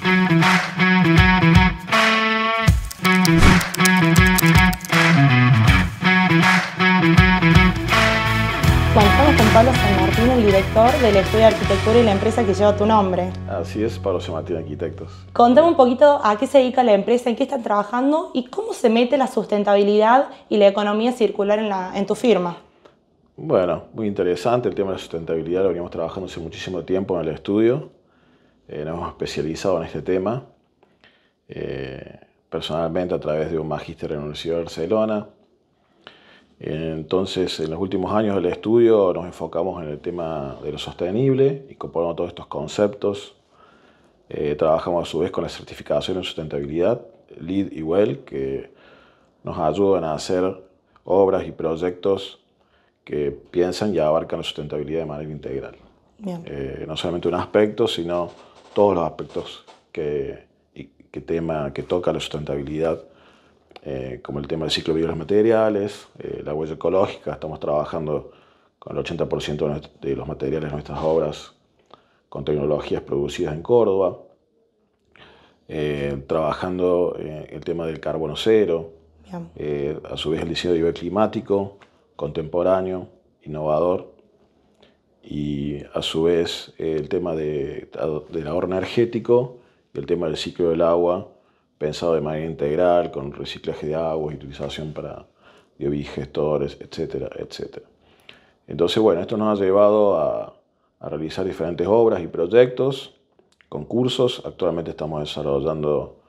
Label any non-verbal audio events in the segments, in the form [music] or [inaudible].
Bueno, estamos con Pablo San Martín, el director del Estudio de Arquitectura y la empresa que lleva tu nombre. Así es, Pablo San Martín Arquitectos. Contame un poquito a qué se dedica la empresa, en qué están trabajando y cómo se mete la sustentabilidad y la economía circular en, la, en tu firma. Bueno, muy interesante el tema de la sustentabilidad, lo venimos trabajando hace muchísimo tiempo en el estudio. Eh, nos hemos especializado en este tema, eh, personalmente a través de un magíster en la Universidad de Barcelona. Entonces, en los últimos años del estudio nos enfocamos en el tema de lo sostenible, y componemos todos estos conceptos. Eh, trabajamos a su vez con la certificación en sustentabilidad, LEED y WELL, que nos ayudan a hacer obras y proyectos que piensan y abarcan la sustentabilidad de manera integral. no solamente un aspecto, sino todos los aspectos que, que, tema, que toca la sustentabilidad, eh, como el tema del ciclo de los materiales, eh, la huella ecológica, estamos trabajando con el 80% de los materiales de nuestras obras con tecnologías producidas en Córdoba, eh, trabajando el tema del carbono cero, a su vez el diseño de climático, contemporáneo, innovador, y a su vez el tema de, del ahorro energético el tema del ciclo del agua, pensado de manera integral, con reciclaje de agua, y utilización para biodigestores, etcétera, etcétera. Entonces, bueno, esto nos ha llevado a, a realizar diferentes obras y proyectos, concursos. Actualmente estamos desarrollando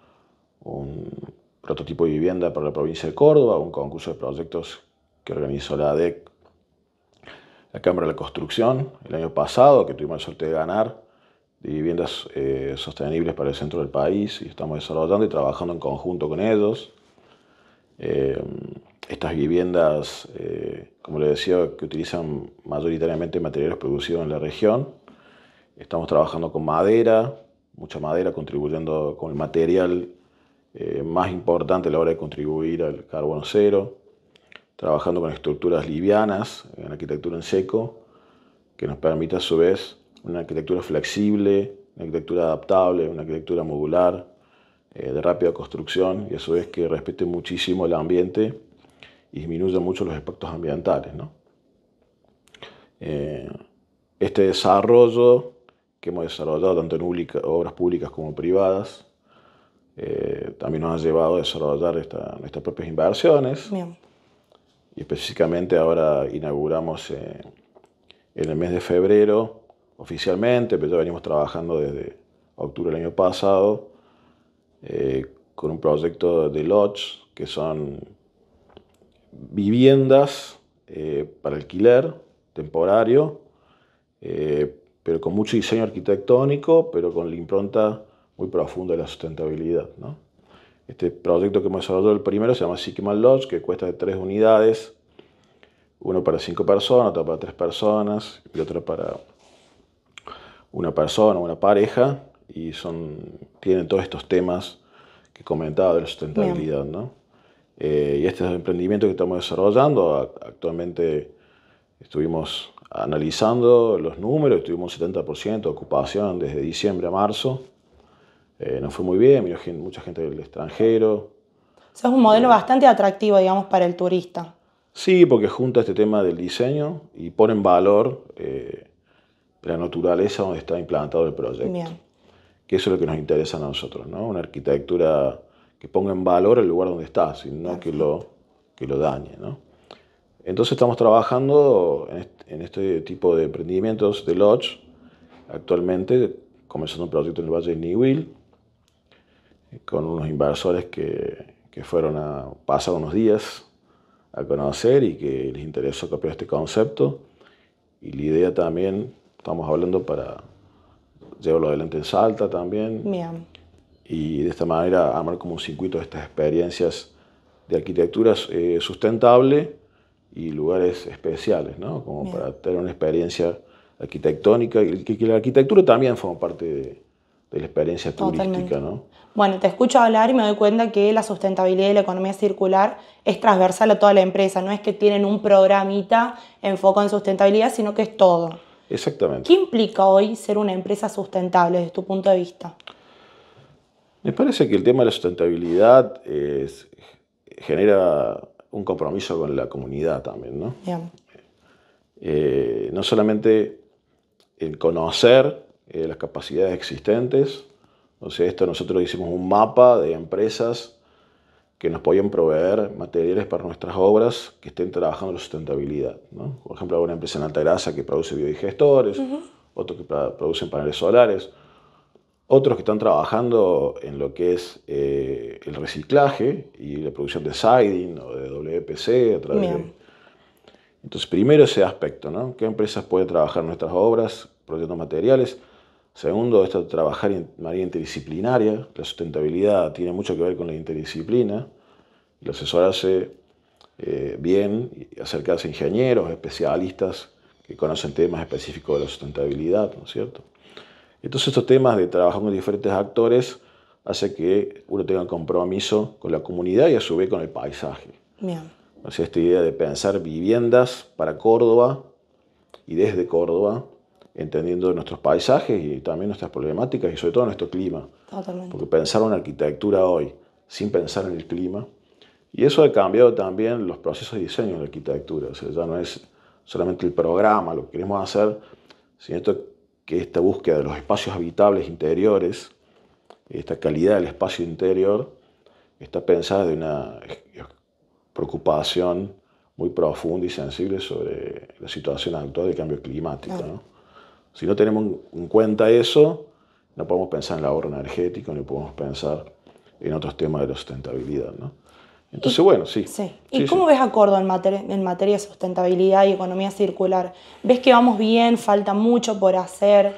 un prototipo de vivienda para la provincia de Córdoba, un concurso de proyectos que organizó la ADEC la Cámara de la Construcción el año pasado, que tuvimos la suerte de ganar, de viviendas eh, sostenibles para el centro del país y estamos desarrollando y trabajando en conjunto con ellos. Eh, estas viviendas, eh, como les decía, que utilizan mayoritariamente materiales producidos en la región. Estamos trabajando con madera, mucha madera, contribuyendo con el material más importante a la hora de contribuir al carbono cero trabajando con estructuras livianas, en arquitectura en seco, que nos permita a su vez una arquitectura flexible, una arquitectura adaptable, una arquitectura modular, eh, de rápida construcción, y a su vez que respete muchísimo el ambiente y disminuya mucho los impactos ambientales. Eh, este desarrollo que hemos desarrollado tanto en obras públicas como privadas, eh, también nos ha llevado a desarrollar nuestras propias inversiones. Y específicamente ahora inauguramos eh, en el mes de febrero oficialmente, pero ya venimos trabajando desde octubre del año pasado eh, con un proyecto de lodge que son viviendas eh, para alquiler temporario, pero con mucho diseño arquitectónico, pero con la impronta muy profunda de la sustentabilidad. ¿no? Este proyecto que hemos desarrollado, el primero, se llama Sigman Lodge, que cuesta de tres unidades, uno para cinco personas, otro para tres personas y otro para una persona, una pareja, y son, tienen todos estos temas que comentaba de la sustentabilidad. ¿no? Eh, y este es el emprendimiento que estamos desarrollando. Actualmente estuvimos analizando los números, tuvimos un 70% de ocupación desde diciembre a marzo eh, no fue muy bien, vino mucha gente del extranjero. O sea, es un modelo eh, bastante atractivo, digamos, para el turista. Sí, porque junta este tema del diseño y pone en valor eh, la naturaleza donde está implantado el proyecto. Bien. Que eso es lo que nos interesa a nosotros, ¿no? Una arquitectura que ponga en valor el lugar donde está, sino que lo, que lo dañe, ¿no? Entonces estamos trabajando en este, tipo de emprendimientos de Lodge. Actualmente comenzando un proyecto en el Valle de Niwil, con unos inversores que, que fueron a pasar unos días a conocer y que les interesó copiar este concepto. Y la idea también, estamos hablando para llevarlo adelante en Salta también. Y de esta manera armar como un circuito de estas experiencias de arquitectura eh, sustentable y lugares especiales, ¿no? Como para tener una experiencia arquitectónica y que, que la arquitectura también forma parte de, de la experiencia turística, ¿no? Bueno, te escucho hablar y me doy cuenta que la sustentabilidad y la economía circular es transversal a toda la empresa, no es que tienen un programita enfocado en sustentabilidad, sino que es todo. Exactamente. ¿Qué implica hoy ser una empresa sustentable desde tu punto de vista? Me parece que el tema de la sustentabilidad genera un compromiso con la comunidad también, ¿no? Bien. Eh, no solamente el conocer eh, las capacidades existentes. Entonces, esto nosotros hicimos un mapa de empresas que nos podían proveer materiales para nuestras obras que estén trabajando en la sustentabilidad. ¿no? Por ejemplo, una empresa en Grasa que produce biodigestores, otro otros que producen paneles solares, otros que están trabajando en lo que es eh, el reciclaje y la producción de siding o de WPC Entonces, primero ese aspecto, ¿no? ¿Qué empresas pueden trabajar nuestras obras, produciendo materiales? Segundo, esto de trabajar en manera interdisciplinaria. La sustentabilidad tiene mucho que ver con la interdisciplina. El asesor hace eh, bien y acercarse a ingenieros, especialistas que conocen temas específicos de la sustentabilidad, ¿no es cierto? Entonces estos temas de trabajar con diferentes actores hace que uno tenga compromiso con la comunidad y a su vez con el paisaje. Bien. Así esta idea de pensar viviendas para Córdoba y desde Córdoba entendiendo nuestros paisajes y también nuestras problemáticas y sobre todo nuestro clima. Porque pensar en arquitectura hoy sin pensar en el clima. Y eso ha cambiado también los procesos de diseño de la arquitectura. O sea, ya no es solamente el programa, lo que queremos hacer, sino que esta búsqueda de los espacios habitables interiores, esta calidad del espacio interior, está pensada de una preocupación muy profunda y sensible sobre la situación actual del cambio climático. ¿no? Si no tenemos en cuenta eso, no podemos pensar en el ahorro energético, ni podemos pensar en otros temas de la sustentabilidad. Entonces, bueno, sí. sí. ¿Y cómo ves a Córdoba en, materia de sustentabilidad y economía circular? ¿Ves que vamos bien? ¿Falta mucho por hacer?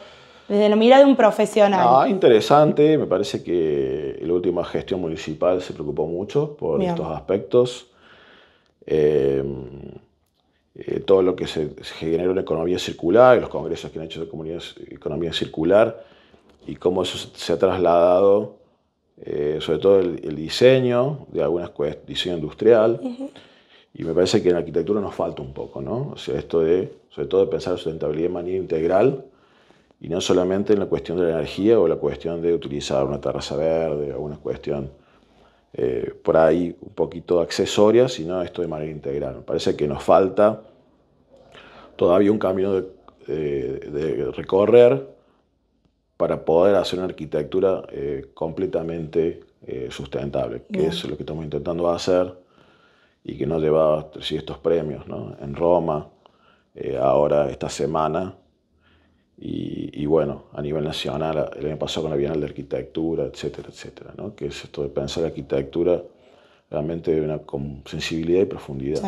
Desde la mirada de un profesional. Ah, interesante. Me parece que la última gestión municipal se preocupó mucho por estos aspectos. Eh, eh, todo lo que se, generó en la economía circular, los congresos que han hecho de economía circular, y cómo eso se ha trasladado, eh, sobre todo el, diseño, de algunas diseño industrial, y me parece que en la arquitectura nos falta un poco, ¿no? O sea, esto de, sobre todo de pensar sustentabilidad de manera integral, y no solamente en la cuestión de la energía o la cuestión de utilizar una terraza verde, o una cuestión eh, por ahí un poquito accesorias, sino esto de manera integral. parece que nos falta todavía un camino de, eh, recorrer para poder hacer una arquitectura eh, completamente sustentable, que es lo que estamos intentando hacer y que nos lleva a estos premios en Roma, ahora esta semana y, bueno, a nivel nacional, el año pasado con la Bienal de Arquitectura, etcétera, etcétera, ¿no? que es esto de pensar la arquitectura realmente de una con sensibilidad y profundidad.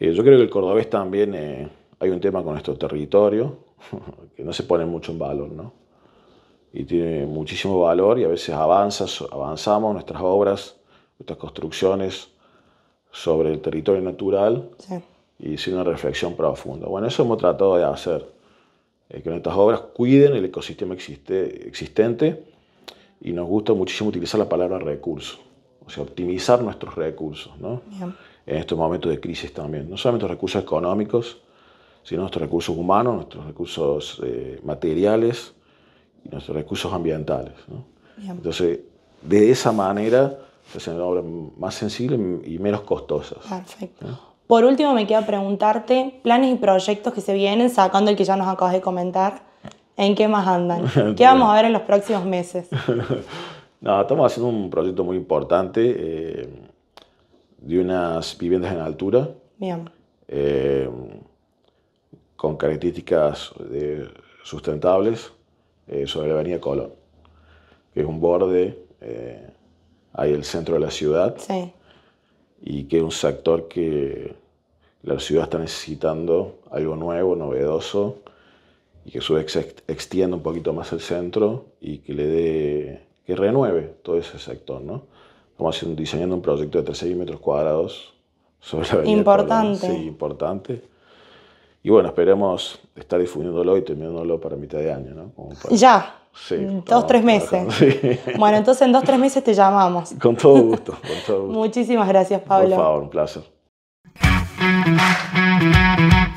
Eh, yo creo que el cordobés también eh, hay un tema con nuestro territorio [laughs] que no se pone mucho en valor, ¿no? y tiene muchísimo valor y a veces avanzas avanzamos nuestras obras, nuestras construcciones sobre el territorio natural y sin una reflexión profunda. Bueno, eso hemos tratado de hacer eh, que nuestras obras cuiden el ecosistema existente y nos gusta muchísimo utilizar la palabra recurso, o sea, optimizar nuestros recursos, ¿no? En estos momentos de crisis también, no solamente recursos económicos, sino nuestros recursos humanos, nuestros recursos eh, materiales y nuestros recursos ambientales. Entonces, de esa manera se hacen obras más sensibles y menos costosas. Perfecto. Por último, me queda preguntarte planes y proyectos que se vienen, sacando el que ya nos acabas de comentar, ¿en qué más andan? [laughs] ¿Qué vamos a ver en los próximos meses? [laughs] no, estamos haciendo un proyecto muy importante eh, de unas viviendas en altura. Bien. Eh, con características eh, sustentables sobre la avenida Colón, que es un borde, hay el centro de la ciudad, y que es un sector que la ciudad está necesitando algo nuevo, novedoso, y que su vez extienda un poquito más el centro y que le dé, que renueve todo ese sector, ¿no? Estamos diseñando un proyecto de 13 metros cuadrados sobre la avenida Importante. Sí, importante. Y bueno, esperemos estar difundiéndolo y terminándolo para mitad de año, ¿no? Ya. Sí, mm, dos, tres meses. Sí. [laughs] Bueno, entonces en dos, tres meses te llamamos. Con todo gusto. Con todo gusto. Muchísimas gracias, Pablo. Por favor, un placer. Thank you.